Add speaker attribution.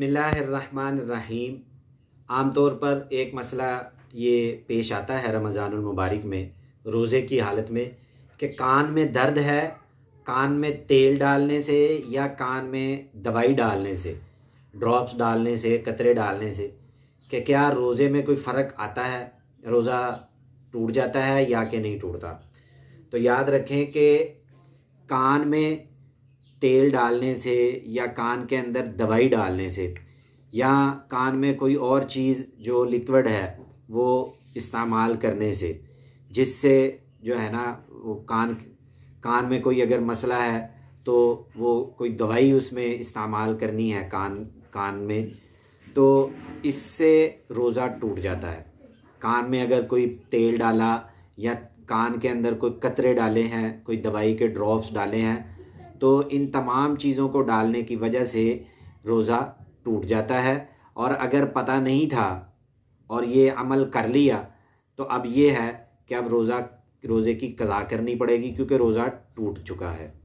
Speaker 1: बसमीम तौर पर एक मसला ये पेश आता है रमज़ान मुबारक में रोज़े की हालत में कि कान में दर्द है कान में तेल डालने से या कान में दवाई डालने से ड्रॉप्स डालने से कतरे डालने से कि क्या रोज़े में कोई फ़र्क आता है रोज़ा टूट जाता है या कि नहीं टूटता तो याद रखें कि कान में तेल डालने से या कान के अंदर दवाई डालने से या कान में कोई और चीज़ जो लिक्विड है वो इस्तेमाल करने से जिससे जो है ना वो कान कान में कोई अगर मसला है तो वो कोई दवाई उसमें इस्तेमाल करनी है कान कान में तो इससे रोज़ा टूट जाता है कान में अगर कोई तेल डाला या कान के अंदर कोई कतरे डाले हैं कोई दवाई के ड्रॉप्स डाले हैं तो इन तमाम चीज़ों को डालने की वजह से रोज़ा टूट जाता है और अगर पता नहीं था और ये अमल कर लिया तो अब ये है कि अब रोज़ा रोज़े की कज़ा करनी पड़ेगी क्योंकि रोज़ा टूट चुका है